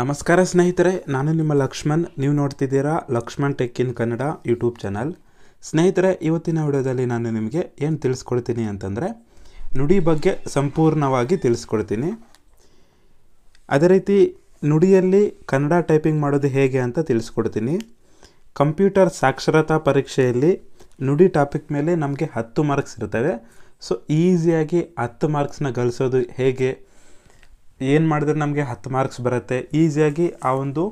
ನಮಸ್ಕಾರ ಸ್ನೇಹಿತರೆ ನಾನು ನಿಮ್ಮ ಲಕ್ಷ್ಮಣ್ ನೀವು ನೋಡ್ತಿದ್ದೀರಾ Lakshman tech in Kannada YouTube channel ಸ್ನೇಹಿತರೆ ಇವತ್ತಿನ ವಿಡಿಯೋದಲ್ಲಿ ನಾನು ನಿಮಗೆ ಏನು ತಿಳಿಸ್ಕೊಡ್ತೀನಿ ಅಂತಂದರೆ ನುಡಿ ಬಗ್ಗೆ ಸಂಪೂರ್ಣವಾಗಿ ತಿಳಿಸ್ಕೊಡ್ತೀನಿ ಅದೇ ರೀತಿ ನುಡಿಯಲ್ಲಿ ಕನ್ನಡ ಟೈಪಿಂಗ್ ಮಾಡೋದು ಹೇಗೆ ಅಂತ ತಿಳಿಸ್ಕೊಡ್ತೀನಿ ಕಂಪ್ಯೂಟರ್ ಸಾಕ್ಷರತಾ ಪರೀಕ್ಷೆಯಲ್ಲಿ ನುಡಿ ಟಾಪಿಕ್ ಮೇಲೆ ನಮಗೆ ಹತ್ತು ಮಾರ್ಕ್ಸ್ ಇರ್ತವೆ ಸೊ ಈಸಿಯಾಗಿ ಹತ್ತು ಮಾರ್ಕ್ಸ್ನ ಗಳಿಸೋದು ಹೇಗೆ ಏನು ಮಾಡಿದ್ರೆ ನಮಗೆ ಹತ್ತು ಮಾರ್ಕ್ಸ್ ಬರುತ್ತೆ ಈಸಿಯಾಗಿ ಆ ಒಂದು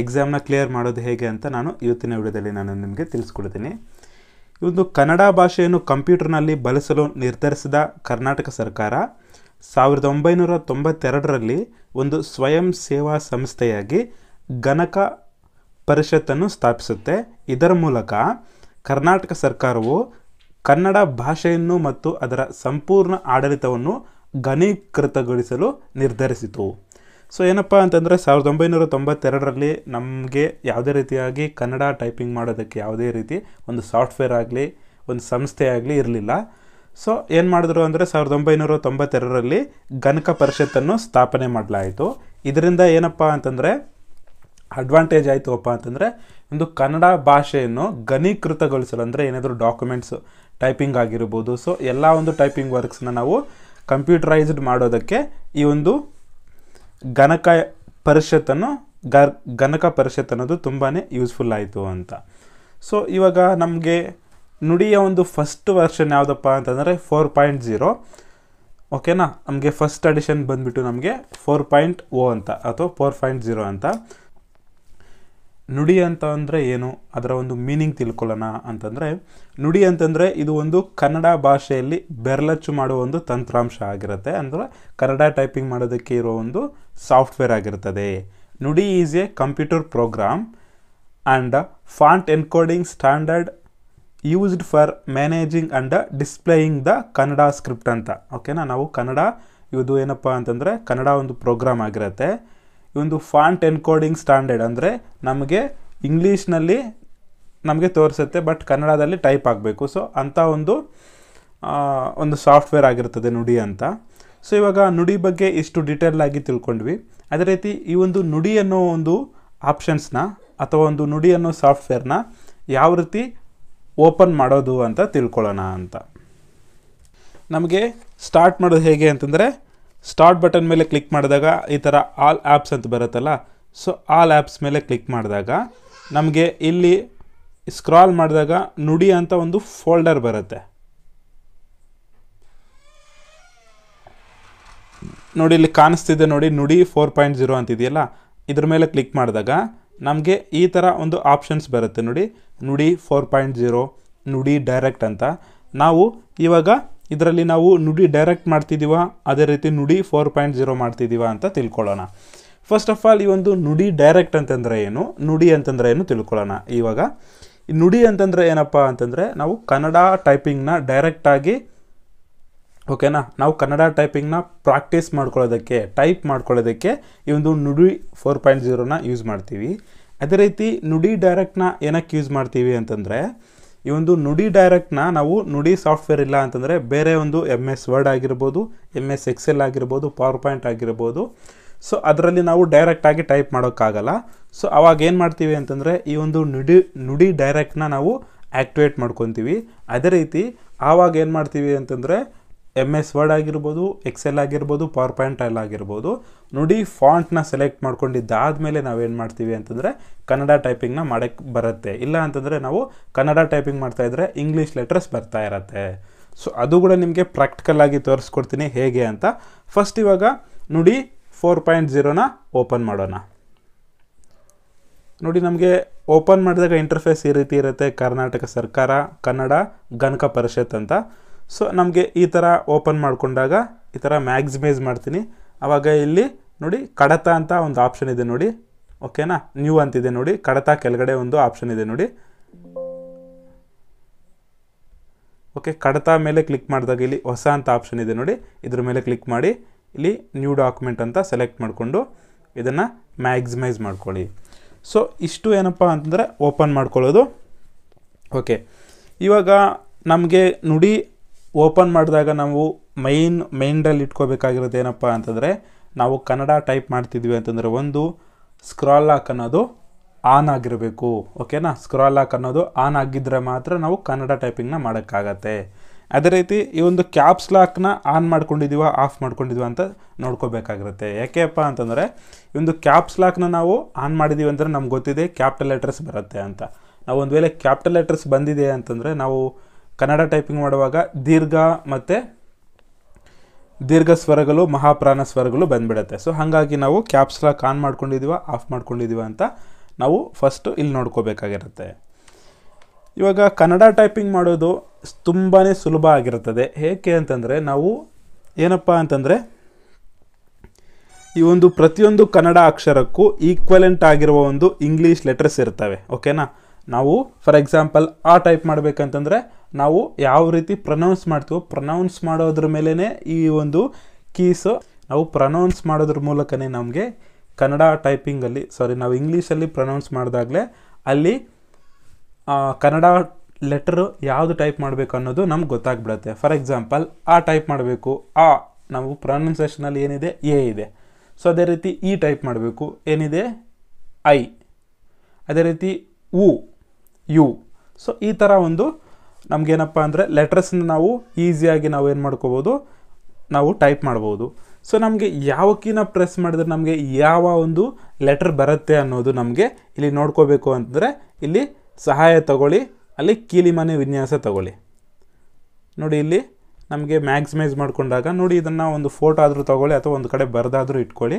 ಎಕ್ಸಾಮ್ನ ಕ್ಲಿಯರ್ ಮಾಡೋದು ಹೇಗೆ ಅಂತ ನಾನು ಇವತ್ತಿನ ವಿಡಿಯೋದಲ್ಲಿ ನಾನು ನಿಮಗೆ ತಿಳಿಸ್ಕೊಡ್ತೀನಿ ಇವೊಂದು ಕನ್ನಡ ಭಾಷೆಯನ್ನು ಕಂಪ್ಯೂಟರ್ನಲ್ಲಿ ಬಳಸಲು ನಿರ್ಧರಿಸಿದ ಕರ್ನಾಟಕ ಸರ್ಕಾರ ಸಾವಿರದ ಒಂಬೈನೂರ ತೊಂಬತ್ತೆರಡರಲ್ಲಿ ಒಂದು ಸ್ವಯಂ ಸೇವಾ ಸಂಸ್ಥೆಯಾಗಿ ಗಣಕ ಪರಿಷತ್ತನ್ನು ಸ್ಥಾಪಿಸುತ್ತೆ ಇದರ ಮೂಲಕ ಕರ್ನಾಟಕ ಸರ್ಕಾರವು ಕನ್ನಡ ಭಾಷೆಯನ್ನು ಮತ್ತು ಅದರ ಸಂಪೂರ್ಣ ಆಡಳಿತವನ್ನು ಘನೀಕೃತಗೊಳಿಸಲು ನಿರ್ಧರಿಸಿತು ಸೊ ಏನಪ್ಪ ಅಂತಂದರೆ ಸಾವಿರದ ಒಂಬೈನೂರ ತೊಂಬತ್ತೆರಡರಲ್ಲಿ ನಮಗೆ ಯಾವುದೇ ರೀತಿಯಾಗಿ ಕನ್ನಡ ಟೈಪಿಂಗ್ ಮಾಡೋದಕ್ಕೆ ಯಾವುದೇ ರೀತಿ ಒಂದು ಸಾಫ್ಟ್ವೇರ್ ಆಗಲಿ ಒಂದು ಸಂಸ್ಥೆ ಆಗಲಿ ಇರಲಿಲ್ಲ ಸೊ ಏನು ಮಾಡಿದ್ರು ಅಂದರೆ ಸಾವಿರದ ಒಂಬೈನೂರ ತೊಂಬತ್ತೆರಡರಲ್ಲಿ ಗಣಕ ಪರಿಷತ್ತನ್ನು ಸ್ಥಾಪನೆ ಮಾಡಲಾಯಿತು ಇದರಿಂದ ಏನಪ್ಪ ಅಂತಂದರೆ ಅಡ್ವಾಂಟೇಜ್ ಆಯಿತು ಅಪ್ಪ ಅಂತಂದರೆ ಒಂದು ಕನ್ನಡ ಭಾಷೆಯನ್ನು ಘನೀಕೃತಗೊಳಿಸಲು ಅಂದರೆ ಏನಾದರೂ ಡಾಕ್ಯುಮೆಂಟ್ಸ್ ಟೈಪಿಂಗ್ ಆಗಿರ್ಬೋದು ಸೊ ಎಲ್ಲ ಒಂದು ಟೈಪಿಂಗ್ ವರ್ಕ್ಸ್ನ ನಾವು ಕಂಪ್ಯೂಟರೈಸ್ಡ್ ಮಾಡೋದಕ್ಕೆ ಈ ಒಂದು ಗಣಕ ಪರಿಷತ್ತನ್ನು ಗ ಗಣಕ ಪರಿಷತ್ ಅನ್ನೋದು ತುಂಬಾ ಯೂಸ್ಫುಲ್ ಆಯಿತು ಅಂತ ಸೊ ಇವಾಗ ನಮಗೆ ನುಡಿಯ ಒಂದು ಫಸ್ಟ್ ವರ್ಷನ್ ಯಾವುದಪ್ಪ ಅಂತಂದರೆ ಫೋರ್ ಪಾಯಿಂಟ್ ಜೀರೋ ಓಕೆನಾ ನಮಗೆ ಫಸ್ಟ್ ಅಡಿಷನ್ ಬಂದುಬಿಟ್ಟು ನಮಗೆ ಫೋರ್ ಪಾಯಿಂಟ್ ಓ ಅಂತ ಅಥವಾ ಫೋರ್ ಪಾಯಿಂಟ್ ಜೀರೋ ಅಂತ ನುಡಿ ಅಂತ ಅಂದರೆ ಏನು ಅದರ ಒಂದು ಮೀನಿಂಗ್ ತಿಳ್ಕೊಳ್ಳೋಣ ಅಂತಂದರೆ ನುಡಿ ಅಂತಂದರೆ ಇದು ಒಂದು ಕನ್ನಡ ಭಾಷೆಯಲ್ಲಿ ಬೆರಳಚ್ಚು ಮಾಡುವ ಒಂದು ತಂತ್ರಾಂಶ ಆಗಿರುತ್ತೆ ಅಂದರೆ ಕನ್ನಡ ಟೈಪಿಂಗ್ ಮಾಡೋದಕ್ಕೆ ಇರೋ ಒಂದು ಸಾಫ್ಟ್ವೇರ್ ಆಗಿರ್ತದೆ Nudi is a computer program and font encoding standard used for managing and displaying the Kannada script ಅಂತ ಓಕೆನಾ ನಾವು ಕನ್ನಡ ಇದು ಏನಪ್ಪ ಅಂತಂದರೆ ಕನ್ನಡ ಒಂದು ಪ್ರೋಗ್ರಾಮ್ ಆಗಿರುತ್ತೆ ಈ ಒಂದು ಫಾಂಟ್ ಎನ್ಕೋಡಿಂಗ್ ಸ್ಟ್ಯಾಂಡರ್ಡ್ ಅಂದರೆ ನಮಗೆ ಇಂಗ್ಲೀಷ್ನಲ್ಲಿ ನಮಗೆ ತೋರಿಸುತ್ತೆ ಬಟ್ ಕನ್ನಡದಲ್ಲಿ ಟೈಪ್ ಆಗಬೇಕು ಸೊ ಅಂಥ ಒಂದು ಒಂದು ಸಾಫ್ಟ್ವೇರ್ ಆಗಿರ್ತದೆ ನುಡಿ ಅಂತ ಸೊ ಇವಾಗ ನುಡಿ ಬಗ್ಗೆ ಇಷ್ಟು ಡಿಟೇಲ್ ಆಗಿ ತಿಳ್ಕೊಂಡ್ವಿ ಅದೇ ರೀತಿ ಈ ಒಂದು ನುಡಿ ಅನ್ನೋ ಒಂದು ಆಪ್ಷನ್ಸ್ನ ಅಥವಾ ಒಂದು ನುಡಿ ಅನ್ನೋ ಸಾಫ್ಟ್ವೇರ್ನ ಯಾವ ರೀತಿ ಓಪನ್ ಮಾಡೋದು ಅಂತ ತಿಳ್ಕೊಳ್ಳೋಣ ಅಂತ ನಮಗೆ ಸ್ಟಾರ್ಟ್ ಮಾಡೋದು ಹೇಗೆ ಅಂತಂದರೆ ಸ್ಟಾರ್ಟ್ ಬಟನ್ ಮೇಲೆ ಕ್ಲಿಕ್ ಮಾಡಿದಾಗ ಈ ಥರ ಆಲ್ ಆ್ಯಪ್ಸ್ ಅಂತ ಬರುತ್ತಲ್ಲ ಸೊ ಆಲ್ ಆ್ಯಪ್ಸ್ ಮೇಲೆ ಕ್ಲಿಕ್ ಮಾಡಿದಾಗ ನಮಗೆ ಇಲ್ಲಿ ಸ್ಕ್ರಾಲ್ ಮಾಡಿದಾಗ ನುಡಿ ಅಂತ ಒಂದು ಫೋಲ್ಡರ್ ಬರುತ್ತೆ ನೋಡಿ ಇಲ್ಲಿ ಕಾಣಿಸ್ತಿದೆ ನೋಡಿ ನುಡಿ ಫೋರ್ ಪಾಯಿಂಟ್ ಜೀರೋ ಅಂತಿದೆಯಲ್ಲ ಇದ್ರ ಮೇಲೆ ಕ್ಲಿಕ್ ಮಾಡಿದಾಗ ನಮಗೆ ಈ ಥರ ಒಂದು ಆಪ್ಷನ್ಸ್ ಬರುತ್ತೆ ನೋಡಿ Nudi four point zero Nudi direct ಅಂತ ನಾವು ಇವಾಗ ಇದರಲ್ಲಿ ನಾವು ನುಡಿ ಡೈರೆಕ್ಟ್ ಮಾಡ್ತಿದ್ದೀವ ಅದೇ ರೀತಿ ನುಡಿ ಫೋರ್ ಪಾಯಿಂಟ್ ಜೀರೋ ಮಾಡ್ತಿದ್ದೀವ ಅಂತ ತಿಳ್ಕೊಳ್ಳೋಣ ಫಸ್ಟ್ ಆಫ್ ಆಲ್ ಈ ಒಂದು ನುಡಿ ಡೈರೆಕ್ಟ್ ಅಂತಂದರೆ ಏನು ನುಡಿ ಅಂತಂದರೆ ಏನು ತಿಳ್ಕೊಳ್ಳೋಣ ಇವಾಗ ನುಡಿ ಅಂತಂದರೆ ಏನಪ್ಪ ಅಂತಂದರೆ ನಾವು ಕನ್ನಡ ಟೈಪಿಂಗ್ನ ಡೈರೆಕ್ಟಾಗಿ ಓಕೆನಾ ನಾವು ಕನ್ನಡ ಟೈಪಿಂಗ್ನ ಪ್ರಾಕ್ಟೀಸ್ ಮಾಡ್ಕೊಳ್ಳೋದಕ್ಕೆ ಟೈಪ್ ಮಾಡ್ಕೊಳ್ಳೋದಕ್ಕೆ ಈ ಒಂದು ನುಡಿ ಫೋರ್ ಪಾಯಿಂಟ್ ಜೀರೋನ ಯೂಸ್ ಮಾಡ್ತೀವಿ ಅದೇ ರೀತಿ ನುಡಿ ಡೈರೆಕ್ಟ್ನ ಏನಕ್ಕೆ ಯೂಸ್ ಮಾಡ್ತೀವಿ ಅಂತಂದರೆ ಈ ಒಂದು ನುಡಿ ಡೈರೆಕ್ಟ್ನ ನಾವು ನುಡಿ ಸಾಫ್ಟ್ವೇರ್ ಇಲ್ಲ ಅಂತಂದರೆ ಬೇರೆ ಒಂದು ಎಮ್ ಎಸ್ ವರ್ಡ್ ಆಗಿರ್ಬೋದು ಎಮ್ ಎಸ್ ಎಕ್ಸೆಲ್ ಆಗಿರ್ಬೋದು ಪವರ್ ಪಾಯಿಂಟ್ ಆಗಿರ್ಬೋದು ಸೊ ಅದರಲ್ಲಿ ನಾವು ಡೈರೆಕ್ಟಾಗಿ ಟೈಪ್ ಮಾಡೋಕ್ಕಾಗಲ್ಲ ಸೊ ಅವಾಗ ಏನು ಮಾಡ್ತೀವಿ ಅಂತಂದರೆ ಈ ಒಂದು ನುಡಿ ನುಡಿ ಡೈರೆಕ್ಟ್ನ ನಾವು ಆ್ಯಕ್ಟಿವೇಟ್ ಮಾಡ್ಕೊತೀವಿ ಅದೇ ರೀತಿ ಆವಾಗ ಏನು ಮಾಡ್ತೀವಿ ಅಂತಂದರೆ ಎಮ್ ಎಸ್ ವರ್ಡ್ ಆಗಿರ್ಬೋದು ಎಕ್ಸೆಲ್ ಆಗಿರ್ಬೋದು ಪವರ್ ಪಾಯಿಂಟ್ ಎಲ್ಲ ಆಗಿರ್ಬೋದು ನೋಡಿ ಫಾಂಟ್ನ ಸೆಲೆಕ್ಟ್ ಮಾಡ್ಕೊಂಡಿದ್ದಾದಮೇಲೆ ನಾವೇನು ಮಾಡ್ತೀವಿ ಅಂತಂದರೆ ಕನ್ನಡ ಟೈಪಿಂಗ್ನ ಮಾಡೋಕ್ಕೆ ಬರುತ್ತೆ ಇಲ್ಲ ಅಂತಂದರೆ ನಾವು ಕನ್ನಡ ಟೈಪಿಂಗ್ ಮಾಡ್ತಾಯಿದ್ರೆ ಇಂಗ್ಲೀಷ್ ಲೆಟ್ರಸ್ ಬರ್ತಾ ಇರತ್ತೆ ಸೊ ಅದು ಕೂಡ ನಿಮಗೆ ಪ್ರಾಕ್ಟಿಕಲ್ ಆಗಿ ತೋರಿಸ್ಕೊಡ್ತೀನಿ ಹೇಗೆ ಅಂತ ಫಸ್ಟ್ ಇವಾಗ ನೋಡಿ ಫೋರ್ ಪಾಯಿಂಟ್ ಜೀರೋನ ಓಪನ್ ಮಾಡೋಣ ನೋಡಿ ನಮಗೆ ಓಪನ್ ಮಾಡಿದಾಗ ಇಂಟರ್ಫೇಸ್ ಈ ರೀತಿ ಇರುತ್ತೆ ಕರ್ನಾಟಕ ಸರ್ಕಾರ ಕನ್ನಡ ಗಣಕ ಪರಿಷತ್ ಅಂತ ಸೊ ನಮಗೆ ಈ ಥರ ಓಪನ್ ಮಾಡಿಕೊಂಡಾಗ ಈ ಥರ ಮ್ಯಾಕ್ಸಿಮೈಸ್ ಮಾಡ್ತೀನಿ ಆವಾಗ ಇಲ್ಲಿ ನೋಡಿ ಕಡತ ಅಂತ ಒಂದು ಆಪ್ಷನ್ ಇದೆ ನೋಡಿ ಓಕೆನಾ ನ್ಯೂ ಅಂತಿದೆ ನೋಡಿ ಕಡತ ಕೆಳಗಡೆ ಒಂದು ಆಪ್ಷನ್ ಇದೆ ನೋಡಿ ಓಕೆ ಕಡತ ಮೇಲೆ ಕ್ಲಿಕ್ ಮಾಡಿದಾಗ ಇಲ್ಲಿ ಹೊಸ ಅಂತ ಆಪ್ಷನ್ ಇದೆ ನೋಡಿ ಇದ್ರ ಮೇಲೆ ಕ್ಲಿಕ್ ಮಾಡಿ ಇಲ್ಲಿ ನ್ಯೂ ಡಾಕ್ಯುಮೆಂಟ್ ಅಂತ ಸೆಲೆಕ್ಟ್ ಮಾಡಿಕೊಂಡು ಇದನ್ನು ಮ್ಯಾಕ್ಸಿಮೈಸ್ ಮಾಡ್ಕೊಳ್ಳಿ ಸೊ ಇಷ್ಟು ಏನಪ್ಪ ಅಂತಂದರೆ ಓಪನ್ ಮಾಡ್ಕೊಳ್ಳೋದು ಓಕೆ ಇವಾಗ ನಮಗೆ ನುಡಿ ಓಪನ್ ಮಾಡಿದಾಗ ನಾವು ಮೈನ್ ಮೈಂಡಲ್ಲಿ ಇಟ್ಕೋಬೇಕಾಗಿರೋದು ಏನಪ್ಪ ಅಂತಂದರೆ ನಾವು ಕನ್ನಡ ಟೈಪ್ ಮಾಡ್ತಿದ್ವಿ ಅಂತಂದರೆ ಒಂದು ಸ್ಕ್ರಾಲ್ ಲಾಕ್ ಅನ್ನೋದು ಆನ್ ಆಗಿರಬೇಕು ಓಕೆನಾ ಸ್ಕ್ರಾಲ್ ಲಾಕ್ ಅನ್ನೋದು ಆನ್ ಆಗಿದ್ದರೆ ಮಾತ್ರ ನಾವು ಕನ್ನಡ ಟೈಪಿಂಗ್ನ ಮಾಡೋಕ್ಕಾಗತ್ತೆ ಅದೇ ರೀತಿ ಈ ಒಂದು ಕ್ಯಾಪ್ಸ್ ಲಾಕ್ನ ಆನ್ ಮಾಡ್ಕೊಂಡಿದ್ದೀವ ಆಫ್ ಮಾಡ್ಕೊಂಡಿದ್ವಿ ಅಂತ ನೋಡ್ಕೋಬೇಕಾಗಿರುತ್ತೆ ಯಾಕೆಪ್ಪ ಅಂತಂದರೆ ಈ ಒಂದು ಕ್ಯಾಪ್ಸ್ ಲಾಕ್ನ ನಾವು ಆನ್ ಮಾಡಿದ್ದೀವಿ ಅಂದರೆ ನಮ್ಗೆ ಗೊತ್ತಿದೆ ಕ್ಯಾಪಿಟಲ್ ಲೆಟರ್ಸ್ ಬರುತ್ತೆ ಅಂತ ನಾವು ಒಂದು ವೇಳೆ ಕ್ಯಾಪಿಟಲ್ ಲೆಟರ್ಸ್ ಬಂದಿದೆ ಅಂತಂದರೆ ನಾವು ಕನ್ನಡ ಟೈಪಿಂಗ್ ಮಾಡುವಾಗ ದೀರ್ಘ ಮತ್ತು ದೀರ್ಘ ಸ್ವರಗಳು ಮಹಾಪ್ರಾಣ ಸ್ವರಗಳು ಬಂದ್ಬಿಡುತ್ತೆ ಸೊ ಹಾಗಾಗಿ ನಾವು ಕ್ಯಾಪ್ಸ್ ಆನ್ ಮಾಡ್ಕೊಂಡಿದ್ದೀವ ಆಫ್ ಮಾಡ್ಕೊಂಡಿದ್ದೀವ ಅಂತ ನಾವು ಫಸ್ಟು ಇಲ್ಲಿ ನೋಡ್ಕೋಬೇಕಾಗಿರುತ್ತೆ ಇವಾಗ ಕನ್ನಡ ಟೈಪಿಂಗ್ ಮಾಡೋದು ತುಂಬಾ ಸುಲಭ ಆಗಿರುತ್ತದೆ ಏಕೆ ಅಂತಂದರೆ ನಾವು ಏನಪ್ಪ ಅಂತಂದರೆ ಈ ಒಂದು ಪ್ರತಿಯೊಂದು ಕನ್ನಡ ಅಕ್ಷರಕ್ಕೂ ಈಕ್ವಲೆಂಟ್ ಆಗಿರುವ ಒಂದು ಇಂಗ್ಲೀಷ್ ಲೆಟರ್ಸ್ ಇರ್ತವೆ ಓಕೆನಾ ನಾವು ಫಾರ್ ಎಕ್ಸಾಂಪಲ್ ಆ ಟೈಪ್ ಮಾಡಬೇಕಂತಂದರೆ ನಾವು ಯಾವ ರೀತಿ ಪ್ರನೌನ್ಸ್ ಮಾಡ್ತೀವೋ ಪ್ರನೌನ್ಸ್ ಮಾಡೋದ್ರ ಮೇಲೇ ಈ ಒಂದು ಕೀಸು ನಾವು ಪ್ರನೌನ್ಸ್ ಮಾಡೋದ್ರ ಮೂಲಕನೇ ನಮಗೆ ಕನ್ನಡ ಟೈಪಿಂಗಲ್ಲಿ ಸಾರಿ ನಾವು ಇಂಗ್ಲೀಷಲ್ಲಿ ಪ್ರನೌನ್ಸ್ ಮಾಡಿದಾಗಲೇ ಅಲ್ಲಿ ಕನ್ನಡ ಲೆಟರು ಯಾವುದು ಟೈಪ್ ಮಾಡಬೇಕು ಅನ್ನೋದು ನಮ್ಗೆ ಗೊತ್ತಾಗ್ಬಿಡುತ್ತೆ ಫಾರ್ ಎಕ್ಸಾಂಪಲ್ ಆ ಟೈಪ್ ಮಾಡಬೇಕು ಆ ನಾವು ಪ್ರೊನೌನ್ಸೇಷನಲ್ಲಿ ಏನಿದೆ ಎ ಇದೆ ಸೊ ಅದೇ ರೀತಿ ಈ ಟೈಪ್ ಮಾಡಬೇಕು ಏನಿದೆ ಐ ಅದೇ ರೀತಿ ಉ ಯು ಸೊ ಈ ಥರ ಒಂದು ನಮಗೇನಪ್ಪ ಅಂದರೆ ಲೆಟ್ರಸ್ನ ನಾವು ಈಸಿಯಾಗಿ ನಾವು ಏನು ಮಾಡ್ಕೋಬೋದು ನಾವು ಟೈಪ್ ಮಾಡ್ಬೋದು ಸೊ ನಮಗೆ ಯಾವ ಕೀನ ಪ್ರೆಸ್ ಮಾಡಿದ್ರೆ ನಮಗೆ ಯಾವ ಒಂದು ಲೆಟರ್ ಬರುತ್ತೆ ಅನ್ನೋದು ನಮಗೆ ಇಲ್ಲಿ ನೋಡ್ಕೋಬೇಕು ಅಂದರೆ ಇಲ್ಲಿ ಸಹಾಯ ತಗೊಳ್ಳಿ ಅಲ್ಲಿ ಕೀಲಿಮನೆ ವಿನ್ಯಾಸ ತಗೊಳ್ಳಿ ನೋಡಿ ಇಲ್ಲಿ ನಮಗೆ ಮ್ಯಾಕ್ಸಿಮೈಸ್ ಮಾಡಿಕೊಂಡಾಗ ನೋಡಿ ಇದನ್ನು ಒಂದು ಫೋಟೋ ಆದರೂ ತೊಗೊಳ್ಳಿ ಅಥವಾ ಒಂದು ಕಡೆ ಬರೆದಾದರೂ ಇಟ್ಕೊಳ್ಳಿ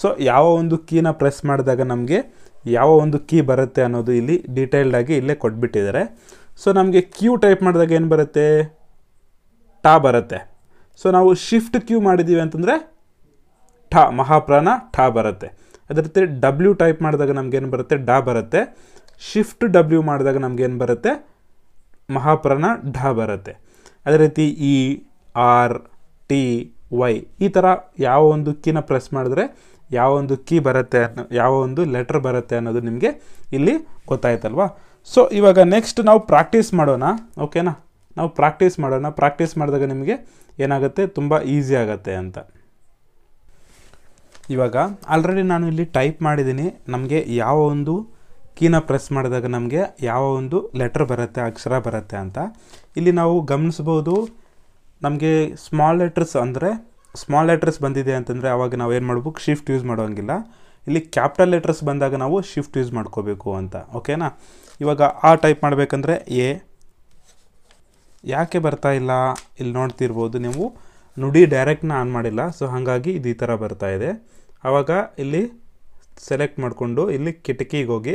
ಸೊ ಯಾವ ಒಂದು ಕೀನ ಪ್ರೆಸ್ ಮಾಡಿದಾಗ ನಮಗೆ ಯಾವ ಒಂದು ಕೀ ಬರುತ್ತೆ ಅನ್ನೋದು ಇಲ್ಲಿ ಡೀಟೇಲ್ಡಾಗಿ ಇಲ್ಲೇ ಕೊಟ್ಬಿಟ್ಟಿದ್ದಾರೆ ಸೊ ನಮಗೆ ಕ್ಯೂ ಟೈಪ್ ಮಾಡಿದಾಗ ಏನು ಬರುತ್ತೆ ಟಾ ಬರುತ್ತೆ ಸೊ ನಾವು ಶಿಫ್ಟ್ ಕ್ಯೂ ಮಾಡಿದ್ದೀವಿ ಅಂತಂದರೆ ಠಾ ಮಹಾಪ್ರಾಣ ಠಾ ಬರುತ್ತೆ ಅದೇ ರೀತಿ ಡಬ್ಲ್ಯೂ ಟೈಪ್ ಮಾಡಿದಾಗ ನಮಗೇನು ಬರುತ್ತೆ ಡಾ ಬರುತ್ತೆ ಶಿಫ್ಟ್ ಡಬ್ಲ್ಯೂ ಮಾಡಿದಾಗ ನಮಗೇನು ಬರುತ್ತೆ ಮಹಾಪ್ರಾಣ ಢಾ ಬರುತ್ತೆ ಅದೇ ರೀತಿ ಇ ಆರ್ ಟಿ ವೈ ಈ ಥರ ಯಾವ ಒಂದು ಕೀನ ಪ್ರೆಸ್ ಮಾಡಿದ್ರೆ ಯಾವ ಒಂದು ಕೀ ಬರುತ್ತೆ ಅನ್ನೋ ಯಾವ ಒಂದು ಲೆಟ್ರ್ ಬರುತ್ತೆ ಅನ್ನೋದು ನಿಮಗೆ ಇಲ್ಲಿ ಗೊತ್ತಾಯ್ತಲ್ವಾ ಸೊ ಇವಾಗ ನೆಕ್ಸ್ಟ್ ನಾವು ಪ್ರಾಕ್ಟೀಸ್ ಮಾಡೋಣ ಓಕೆನಾ ನಾವು ಪ್ರಾಕ್ಟೀಸ್ ಮಾಡೋಣ ಪ್ರಾಕ್ಟೀಸ್ ಮಾಡಿದಾಗ ನಿಮಗೆ ಏನಾಗುತ್ತೆ ತುಂಬ ಈಸಿ ಆಗುತ್ತೆ ಅಂತ ಇವಾಗ ಆಲ್ರೆಡಿ ನಾನು ಇಲ್ಲಿ ಟೈಪ್ ಮಾಡಿದ್ದೀನಿ ನಮಗೆ ಯಾವ ಒಂದು ಕೀನ ಪ್ರೆಸ್ ಮಾಡಿದಾಗ ನಮಗೆ ಯಾವ ಒಂದು ಲೆಟ್ರ್ ಬರುತ್ತೆ ಅಕ್ಷರ ಬರುತ್ತೆ ಅಂತ ಇಲ್ಲಿ ನಾವು ಗಮನಿಸ್ಬೋದು ನಮಗೆ ಸ್ಮಾಲ್ ಲೆಟ್ರಸ್ ಅಂದರೆ ಸ್ಮಾಲ್ ಲೆಟ್ರಸ್ ಬಂದಿದೆ ಅಂತಂದರೆ ಆವಾಗ ನಾವು ಏನು ಮಾಡ್ಬೇಕು ಶಿಫ್ಟ್ ಯೂಸ್ ಮಾಡೋಂಗಿಲ್ಲ ಇಲ್ಲಿ ಕ್ಯಾಪಿಟಲ್ ಲೆಟ್ರಸ್ ಬಂದಾಗ ನಾವು ಶಿಫ್ಟ್ ಯೂಸ್ ಮಾಡ್ಕೋಬೇಕು ಅಂತ ಓಕೆನಾ ಇವಾಗ ಆ ಟೈಪ್ ಮಾಡಬೇಕಂದ್ರೆ ಎ ಯಾಕೆ ಬರ್ತಾ ಇಲ್ಲ ಇಲ್ಲಿ ನೋಡ್ತಿರ್ಬೋದು ನೀವು ನುಡಿ ಡೈರೆಕ್ಟ್ನ ಆನ್ ಮಾಡಿಲ್ಲ ಸೊ ಹಾಗಾಗಿ ಇದು ಈ ಥರ ಬರ್ತಾ ಇದೆ ಆವಾಗ ಇಲ್ಲಿ ಸೆಲೆಕ್ಟ್ ಮಾಡಿಕೊಂಡು ಇಲ್ಲಿ ಕಿಟಕಿಗೆ ಹೋಗಿ